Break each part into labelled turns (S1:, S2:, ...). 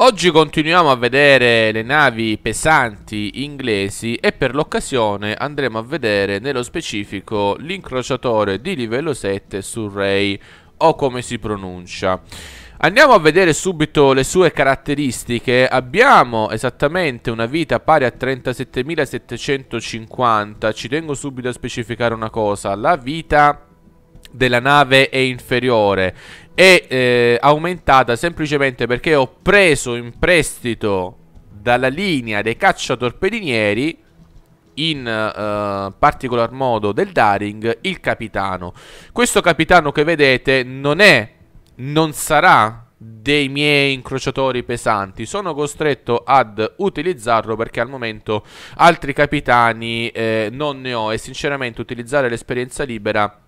S1: Oggi continuiamo a vedere le navi pesanti inglesi e per l'occasione andremo a vedere nello specifico l'incrociatore di livello 7 Ray o come si pronuncia. Andiamo a vedere subito le sue caratteristiche. Abbiamo esattamente una vita pari a 37.750. Ci tengo subito a specificare una cosa. La vita della nave è inferiore è eh, aumentata semplicemente perché ho preso in prestito dalla linea dei cacciatorpedinieri in eh, particolar modo del Daring il capitano. Questo capitano che vedete non è non sarà dei miei incrociatori pesanti. Sono costretto ad utilizzarlo perché al momento altri capitani eh, non ne ho e sinceramente utilizzare l'esperienza libera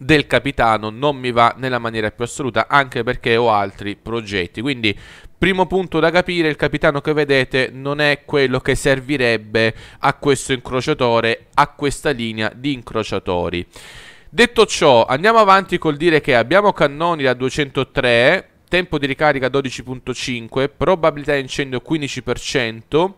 S1: del capitano non mi va nella maniera più assoluta anche perché ho altri progetti quindi primo punto da capire il capitano che vedete non è quello che servirebbe a questo incrociatore a questa linea di incrociatori detto ciò andiamo avanti col dire che abbiamo cannoni da 203 tempo di ricarica 12.5 probabilità di incendio 15%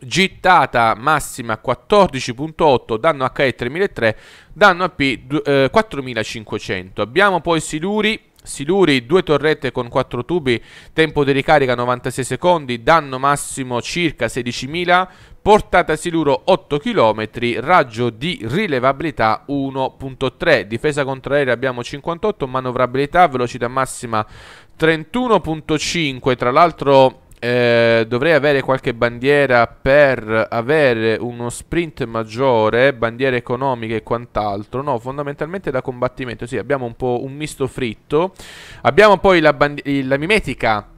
S1: gittata massima 14.8, danno HE 3003, danno AP 4500. Eh, abbiamo poi Siluri. Siluri, due torrette con 4 tubi, tempo di ricarica 96 secondi, danno massimo circa 16.000, portata Siluro 8 km, raggio di rilevabilità 1.3, difesa contraerea abbiamo 58, manovrabilità, velocità massima 31.5, tra l'altro eh, dovrei avere qualche bandiera per avere uno sprint maggiore, bandiere economiche e quant'altro. No, fondamentalmente da combattimento. Sì, abbiamo un po' un misto fritto. Abbiamo poi la, la mimetica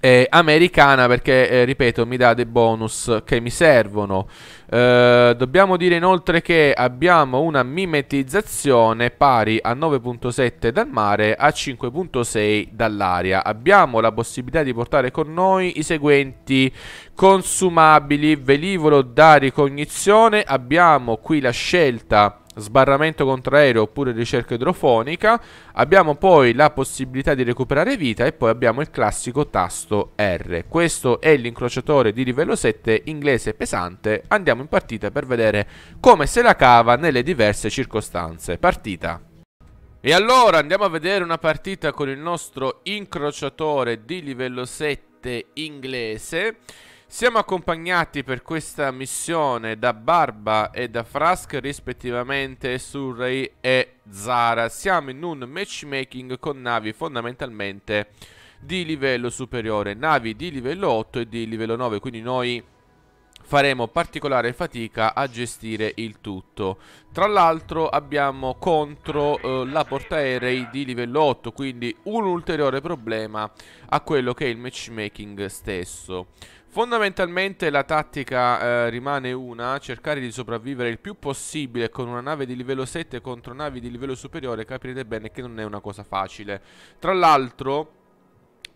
S1: eh, americana perché, eh, ripeto, mi dà dei bonus che mi servono. Eh, dobbiamo dire inoltre che abbiamo una mimetizzazione pari a 9.7 dal mare, a 5.6 dall'aria. Abbiamo la possibilità di portare con noi i seguenti consumabili, velivolo da ricognizione, abbiamo qui la scelta sbarramento contraereo oppure ricerca idrofonica. Abbiamo poi la possibilità di recuperare vita e poi abbiamo il classico tasto R. Questo è l'incrociatore di livello 7 inglese pesante. Andiamo in partita per vedere come se la cava nelle diverse circostanze. Partita. E allora andiamo a vedere una partita con il nostro incrociatore di livello 7 inglese siamo accompagnati per questa missione da Barba e da Frask rispettivamente Surrey e Zara. Siamo in un matchmaking con navi fondamentalmente di livello superiore, navi di livello 8 e di livello 9, quindi noi faremo particolare fatica a gestire il tutto Tra l'altro abbiamo contro eh, la portaerei di livello 8 Quindi un ulteriore problema a quello che è il matchmaking stesso Fondamentalmente la tattica eh, rimane una, cercare di sopravvivere il più possibile con una nave di livello 7 contro navi di livello superiore, capirete bene che non è una cosa facile. Tra l'altro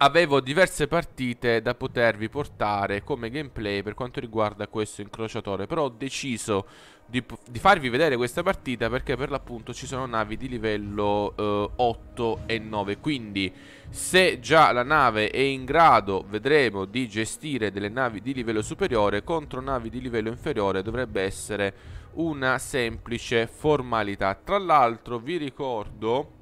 S1: avevo diverse partite da potervi portare come gameplay per quanto riguarda questo incrociatore Però ho deciso di, di farvi vedere questa partita perché per l'appunto ci sono navi di livello eh, 8 e 9 Quindi se già la nave è in grado, vedremo, di gestire delle navi di livello superiore Contro navi di livello inferiore dovrebbe essere una semplice formalità Tra l'altro vi ricordo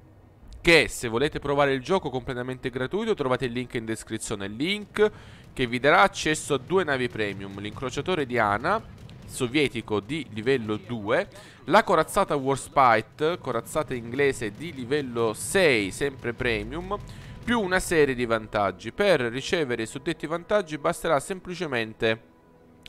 S1: che se volete provare il gioco completamente gratuito trovate il link in descrizione, link che vi darà accesso a due navi premium, l'incrociatore Diana, sovietico di livello 2, la corazzata Warspite, corazzata inglese di livello 6, sempre premium, più una serie di vantaggi. Per ricevere i suddetti vantaggi basterà semplicemente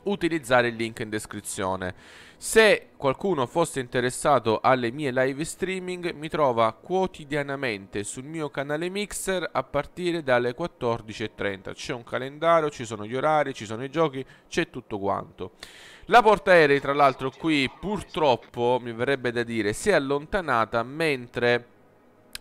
S1: utilizzare il link in descrizione. Se qualcuno fosse interessato alle mie live streaming mi trova quotidianamente sul mio canale Mixer a partire dalle 14.30. C'è un calendario, ci sono gli orari, ci sono i giochi, c'è tutto quanto. La portaerei tra l'altro qui purtroppo mi verrebbe da dire si è allontanata mentre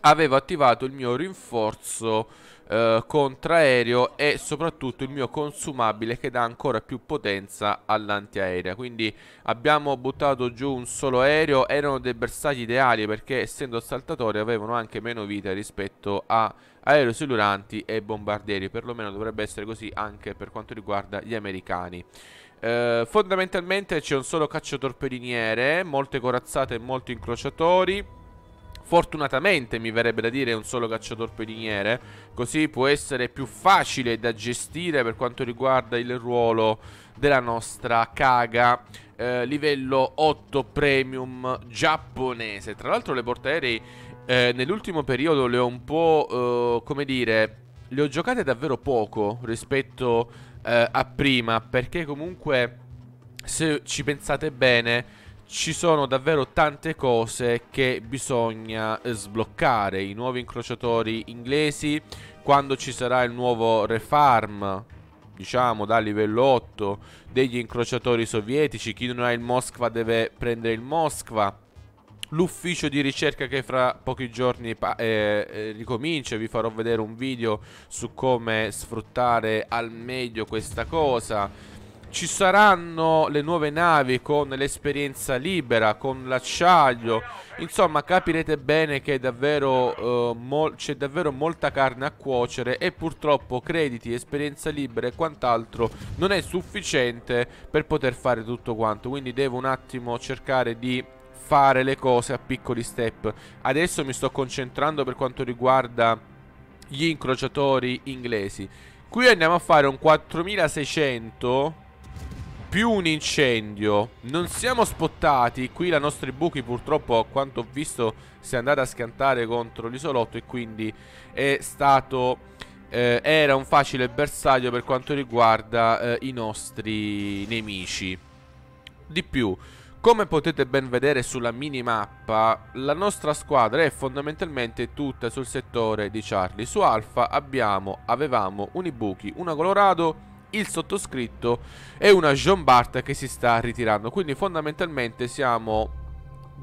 S1: avevo attivato il mio rinforzo eh, contraereo e soprattutto il mio consumabile che dà ancora più potenza all'antiaerea. Quindi abbiamo buttato giù un solo aereo, erano dei bersagli ideali perché essendo saltatori avevano anche meno vita rispetto a aerosilluranti e bombardieri, perlomeno dovrebbe essere così anche per quanto riguarda gli americani. Eh, fondamentalmente c'è un solo cacciatorpediniere, molte corazzate e molti incrociatori fortunatamente mi verrebbe da dire un solo cacciatorpediniere, così può essere più facile da gestire per quanto riguarda il ruolo della nostra Kaga eh, livello 8 premium giapponese. Tra l'altro le portaerei eh, nell'ultimo periodo le ho un po', eh, come dire, le ho giocate davvero poco rispetto eh, a prima, perché comunque se ci pensate bene ci sono davvero tante cose che bisogna sbloccare. I nuovi incrociatori inglesi, quando ci sarà il nuovo refarm, diciamo da livello 8, degli incrociatori sovietici, chi non ha il Moskva deve prendere il Moskva. L'ufficio di ricerca che fra pochi giorni eh, eh, ricomincia, vi farò vedere un video su come sfruttare al meglio questa cosa ci saranno le nuove navi con l'esperienza libera, con l'acciaio. Insomma, capirete bene che davvero, eh, c'è davvero molta carne a cuocere e purtroppo crediti, esperienza libera e quant'altro non è sufficiente per poter fare tutto quanto. Quindi devo un attimo cercare di fare le cose a piccoli step. Adesso mi sto concentrando per quanto riguarda gli incrociatori inglesi. Qui andiamo a fare un 4600 più un incendio Non siamo spottati Qui la nostra Ibuki purtroppo a quanto ho visto Si è andata a schiantare contro l'isolotto E quindi è stato eh, Era un facile bersaglio per quanto riguarda eh, i nostri nemici Di più come potete ben vedere sulla minimappa, la nostra squadra è fondamentalmente tutta sul settore di Charlie. Su Alpha abbiamo, avevamo un Ibuki, una Colorado, il sottoscritto e una John Bart che si sta ritirando. Quindi fondamentalmente siamo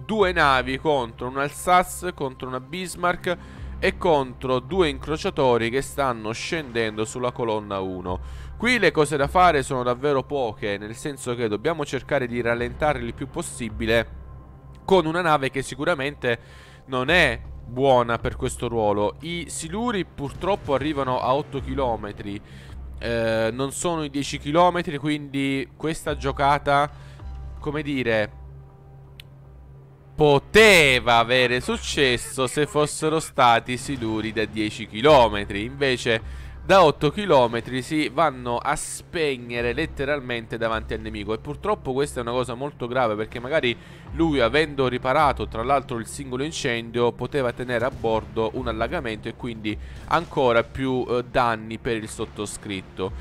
S1: due navi contro un Alsace, contro una Bismarck e contro due incrociatori che stanno scendendo sulla colonna 1. Qui le cose da fare sono davvero poche, nel senso che dobbiamo cercare di rallentare il più possibile con una nave che sicuramente non è buona per questo ruolo. I siluri purtroppo arrivano a 8 km eh, non sono i 10 km, quindi questa giocata, come dire, poteva avere successo se fossero stati siluri da 10 km. Invece da 8 km si vanno a spegnere letteralmente davanti al nemico e purtroppo questa è una cosa molto grave perché magari lui avendo riparato tra l'altro il singolo incendio poteva tenere a bordo un allagamento e quindi ancora più eh, danni per il sottoscritto.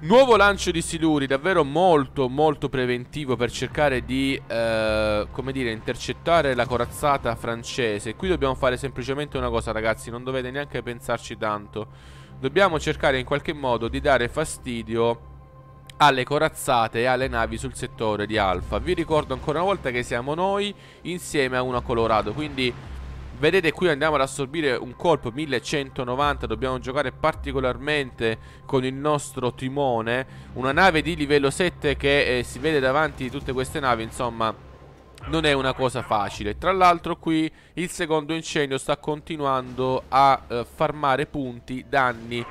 S1: Nuovo lancio di Siluri, davvero molto molto preventivo per cercare di, eh, come dire, intercettare la corazzata francese. Qui dobbiamo fare semplicemente una cosa ragazzi, non dovete neanche pensarci tanto. Dobbiamo cercare in qualche modo di dare fastidio alle corazzate e alle navi sul settore di Alfa. Vi ricordo ancora una volta che siamo noi insieme a una Colorado, quindi vedete qui andiamo ad assorbire un colpo 1190, dobbiamo giocare particolarmente con il nostro timone, una nave di livello 7 che eh, si vede davanti di tutte queste navi, insomma non è una cosa facile Tra l'altro qui il secondo incendio sta continuando a eh, farmare punti, danni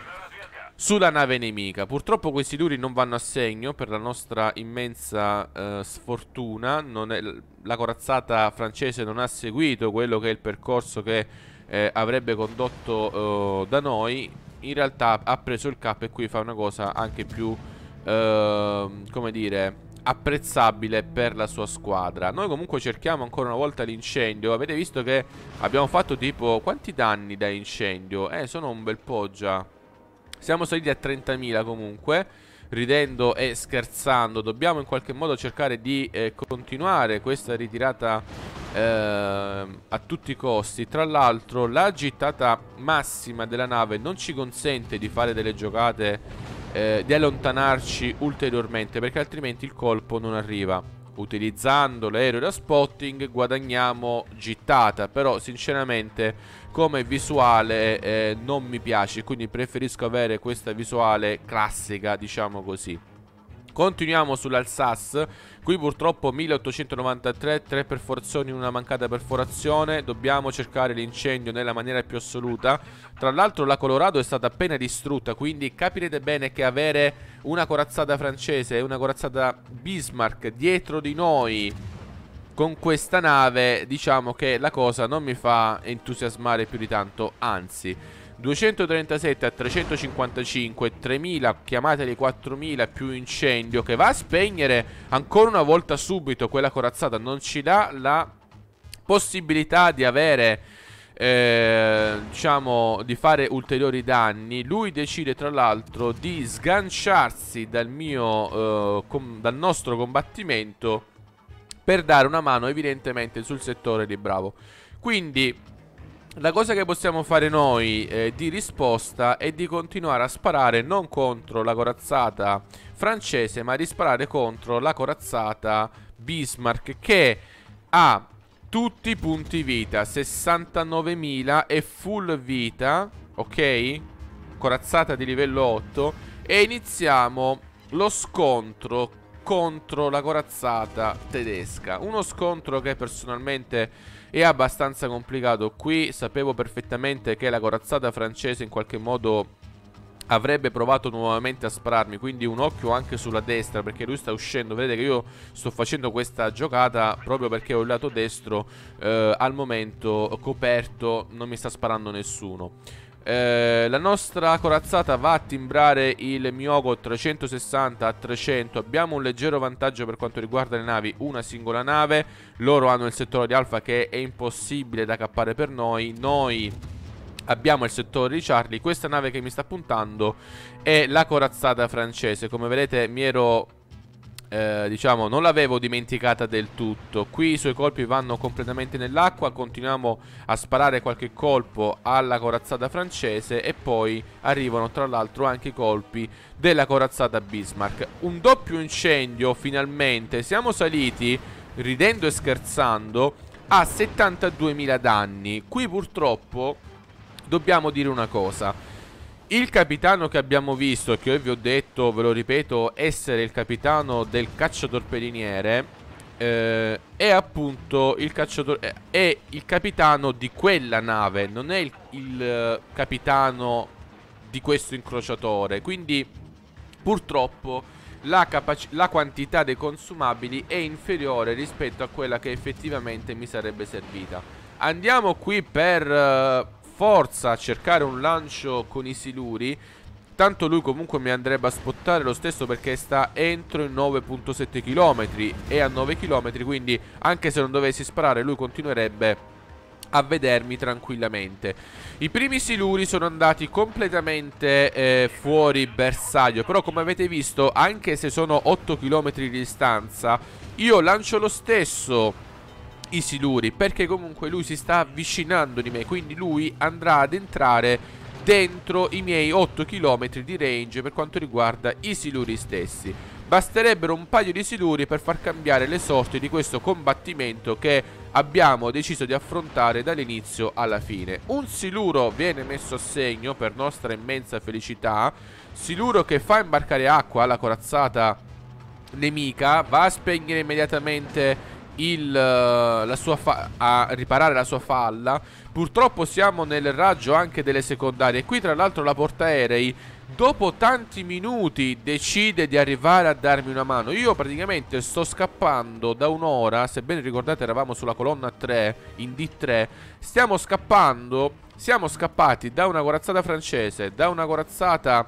S1: sulla nave nemica. Purtroppo questi duri non vanno a segno per la nostra immensa eh, sfortuna. È, la corazzata francese non ha seguito quello che è il percorso che eh, avrebbe condotto eh, da noi. In realtà ha preso il cap e qui fa una cosa anche più, ehm, come dire, apprezzabile per la sua squadra Noi comunque cerchiamo ancora una volta l'incendio Avete visto che abbiamo fatto tipo quanti danni da incendio? Eh sono un bel po' già Siamo saliti a 30.000 comunque Ridendo e scherzando Dobbiamo in qualche modo cercare di eh, continuare questa ritirata eh, a tutti i costi Tra l'altro la gittata massima della nave non ci consente di fare delle giocate eh, di allontanarci ulteriormente perché altrimenti il colpo non arriva. Utilizzando l'aereo da spotting guadagniamo gittata, però sinceramente come visuale eh, non mi piace, quindi preferisco avere questa visuale classica, diciamo così. Continuiamo sull'Alsace, qui purtroppo 1893, tre perforazioni in una mancata perforazione, dobbiamo cercare l'incendio nella maniera più assoluta. Tra l'altro la Colorado è stata appena distrutta, quindi capirete bene che avere una corazzata francese e una corazzata Bismarck dietro di noi con questa nave, diciamo che la cosa non mi fa entusiasmare più di tanto, anzi... 237 a 355, 3000, chiamateli 4000 più incendio che va a spegnere ancora una volta subito quella corazzata, non ci dà la possibilità di avere eh, diciamo di fare ulteriori danni. Lui decide tra l'altro di sganciarsi dal mio eh, dal nostro combattimento per dare una mano evidentemente sul settore di Bravo. Quindi la cosa che possiamo fare noi eh, di risposta è di continuare a sparare non contro la corazzata francese, ma di sparare contro la corazzata Bismarck che ha tutti i punti vita, 69.000 e full vita, ok? Corazzata di livello 8 e iniziamo lo scontro contro la corazzata tedesca. Uno scontro che personalmente è abbastanza complicato. Qui sapevo perfettamente che la corazzata francese in qualche modo avrebbe provato nuovamente a spararmi quindi un occhio anche sulla destra perché lui sta uscendo vedete che io sto facendo questa giocata proprio perché ho il lato destro eh, al momento coperto non mi sta sparando nessuno eh, la nostra corazzata va a timbrare il Miyoko 360 a 300 Abbiamo un leggero vantaggio per quanto riguarda le navi Una singola nave Loro hanno il settore di alfa che è impossibile da cappare per noi Noi abbiamo il settore di Charlie Questa nave che mi sta puntando è la corazzata francese Come vedete mi ero eh, diciamo, non l'avevo dimenticata del tutto. Qui i suoi colpi vanno completamente nell'acqua. Continuiamo a sparare qualche colpo alla corazzata francese. E poi arrivano, tra l'altro, anche i colpi della corazzata Bismarck. Un doppio incendio, finalmente. Siamo saliti, ridendo e scherzando, a 72.000 danni. Qui, purtroppo, dobbiamo dire una cosa. Il capitano che abbiamo visto, che io vi ho detto, ve lo ripeto, essere il capitano del cacciatorpediniere eh, è appunto il cacciatore eh, è il capitano di quella nave, non è il, il eh, capitano di questo incrociatore. Quindi purtroppo la, la, quantità dei consumabili è inferiore rispetto a quella che effettivamente mi sarebbe servita. Andiamo qui per... Uh, forza a cercare un lancio con i siluri Tanto lui comunque mi andrebbe a spottare lo stesso perché sta entro i 9.7 km e a 9 km quindi anche se non dovessi sparare lui continuerebbe a vedermi tranquillamente I primi siluri sono andati completamente eh, fuori bersaglio Però come avete visto anche se sono 8 km di distanza Io lancio lo stesso i siluri Perché comunque lui si sta avvicinando di me Quindi lui andrà ad entrare dentro i miei 8 km di range per quanto riguarda i siluri stessi Basterebbero un paio di siluri per far cambiare le sorti di questo combattimento che abbiamo deciso di affrontare dall'inizio alla fine. Un siluro viene messo a segno per nostra immensa felicità, siluro che fa imbarcare acqua alla corazzata nemica, va a spegnere immediatamente il, eh, la sua a riparare la sua falla Purtroppo siamo nel raggio anche delle secondarie Qui tra l'altro la portaerei dopo tanti minuti decide di arrivare a darmi una mano Io praticamente sto scappando da un'ora Se ben ricordate eravamo sulla colonna 3 in D3 Stiamo scappando Siamo scappati da una corazzata francese Da una corazzata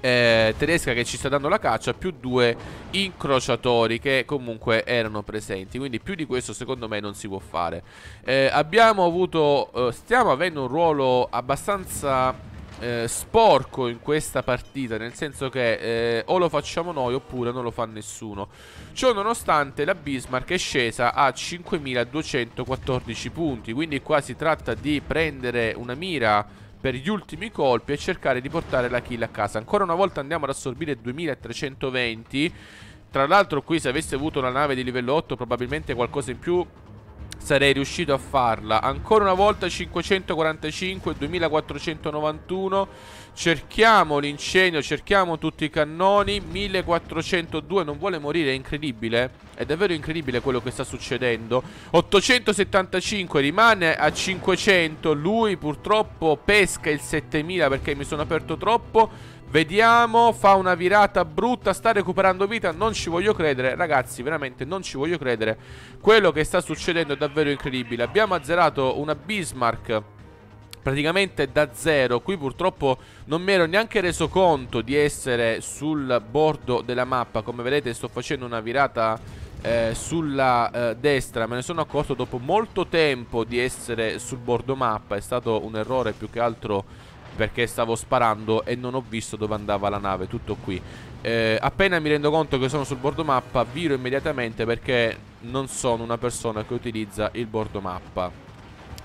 S1: eh, tedesca che ci sta dando la caccia più due incrociatori che comunque erano presenti quindi più di questo secondo me non si può fare eh, abbiamo avuto eh, stiamo avendo un ruolo abbastanza eh, sporco in questa partita Nel senso che eh, o lo facciamo noi oppure non lo fa nessuno Ciò nonostante la Bismarck è scesa a 5214 punti Quindi qua si tratta di prendere una mira per gli ultimi colpi e cercare di portare la kill a casa. Ancora una volta andiamo ad assorbire 2320. Tra l'altro qui se avessi avuto una nave di livello 8 probabilmente qualcosa in più sarei riuscito a farla. Ancora una volta 545, 2491. Cerchiamo l'incendio, cerchiamo tutti i cannoni. 1402, non vuole morire, è incredibile. È davvero incredibile quello che sta succedendo 875 rimane a 500 Lui purtroppo pesca il 7000 perché mi sono aperto troppo Vediamo, fa una virata brutta, sta recuperando vita, non ci voglio credere Ragazzi, veramente non ci voglio credere Quello che sta succedendo è davvero incredibile Abbiamo azzerato una Bismarck praticamente da zero Qui purtroppo non mi ero neanche reso conto di essere sul bordo della mappa Come vedete sto facendo una virata eh, sulla eh, destra me ne sono accorto dopo molto tempo di essere sul bordo mappa È stato un errore più che altro perché stavo sparando e non ho visto dove andava la nave Tutto qui eh, Appena mi rendo conto che sono sul bordo mappa viro immediatamente perché non sono una persona che utilizza il bordo mappa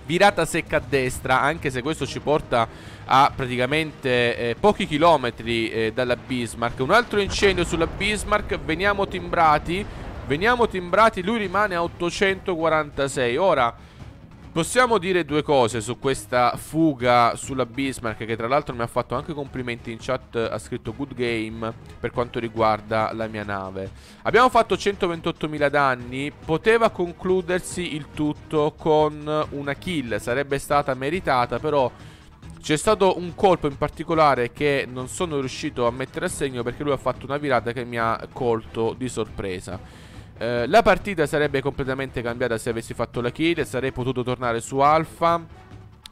S1: Virata secca a destra anche se questo ci porta a praticamente eh, pochi chilometri eh, dalla Bismarck Un altro incendio sulla Bismarck, veniamo timbrati Veniamo timbrati, lui rimane a 846. Ora, possiamo dire due cose su questa fuga sulla Bismarck, che tra l'altro mi ha fatto anche complimenti in chat, ha scritto good game per quanto riguarda la mia nave. Abbiamo fatto 128.000 danni, poteva concludersi il tutto con una kill, sarebbe stata meritata, però... C'è stato un colpo in particolare che non sono riuscito a mettere a segno perché lui ha fatto una virata che mi ha colto di sorpresa. Eh, la partita sarebbe completamente cambiata se avessi fatto la kill e sarei potuto tornare su Alpha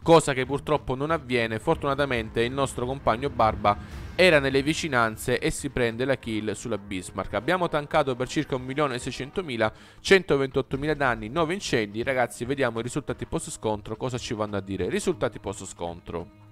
S1: cosa che purtroppo non avviene. Fortunatamente il nostro compagno Barba era nelle vicinanze e si prende la kill sulla Bismarck. Abbiamo tankato per circa 1.600.000, 128.000 danni, 9 incendi. Ragazzi, vediamo i risultati post scontro, cosa ci vanno a dire. Risultati post scontro.